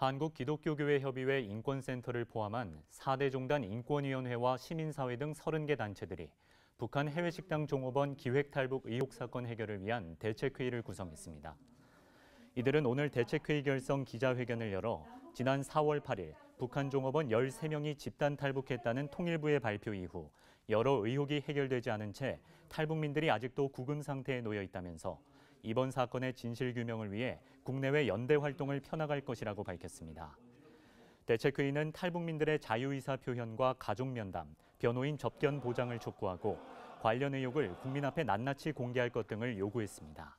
한국기독교교회협의회 인권센터를 포함한 4대 종단 인권위원회와 시민사회 등 30개 단체들이 북한 해외식당 종업원 기획탈북 의혹 사건 해결을 위한 대책회의를 구성했습니다. 이들은 오늘 대책회의 결성 기자회견을 열어 지난 4월 8일 북한 종업원 13명이 집단 탈북했다는 통일부의 발표 이후 여러 의혹이 해결되지 않은 채 탈북민들이 아직도 구금 상태에 놓여 있다면서 이번 사건의 진실 규명을 위해 국내외 연대 활동을 펴나갈 것이라고 밝혔습니다. 대책회의는 탈북민들의 자유의사 표현과 가족 면담, 변호인 접견 보장을 촉구하고 관련 의혹을 국민 앞에 낱낱이 공개할 것 등을 요구했습니다.